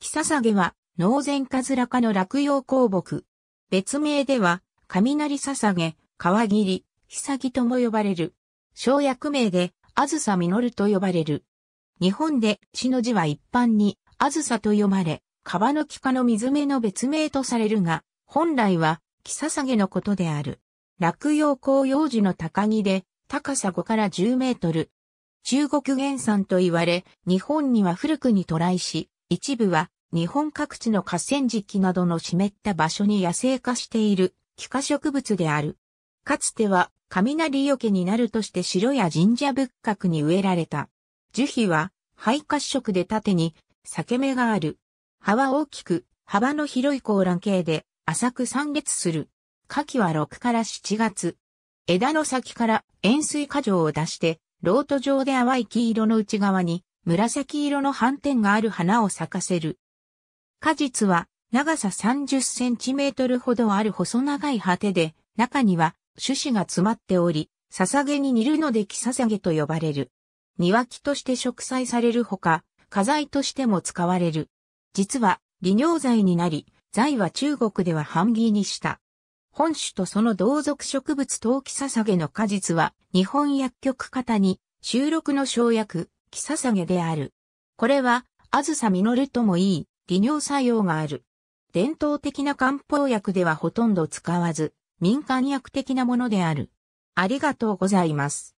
キササゲは、農前カズラ科の落葉鉱木。別名では、雷ササゲ、川切、り、ヒサギとも呼ばれる。小薬名で、あずさみのると呼ばれる。日本で、死の字は一般に、あずさと読まれ、川の木科の水目の別名とされるが、本来は、キササゲのことである。落葉紅葉樹の高木で、高さ5から10メートル。中国原産と言われ、日本には古くに渡来し、一部は日本各地の河川敷などの湿った場所に野生化している気化植物である。かつては雷よけになるとして城や神社仏閣に植えられた。樹皮は肺褐色で縦に裂け目がある。葉は大きく幅の広い高欄形で浅く散裂する。花季は6から7月。枝の先から塩水果剰を出して、ロート状で淡い黄色の内側に紫色の斑点がある花を咲かせる。果実は長さ30センチメートルほどある細長い果てで、中には種子が詰まっており、捧げに煮るので木捧げと呼ばれる。庭木として植栽されるほか、花材としても使われる。実は、利尿剤になり、材は中国では半義にした。本種とその同族植物陶器捧げの果実は、日本薬局型に、収録の生薬、木捧げである。これは、あずさ実るともいい、利尿作用がある。伝統的な漢方薬ではほとんど使わず、民間薬的なものである。ありがとうございます。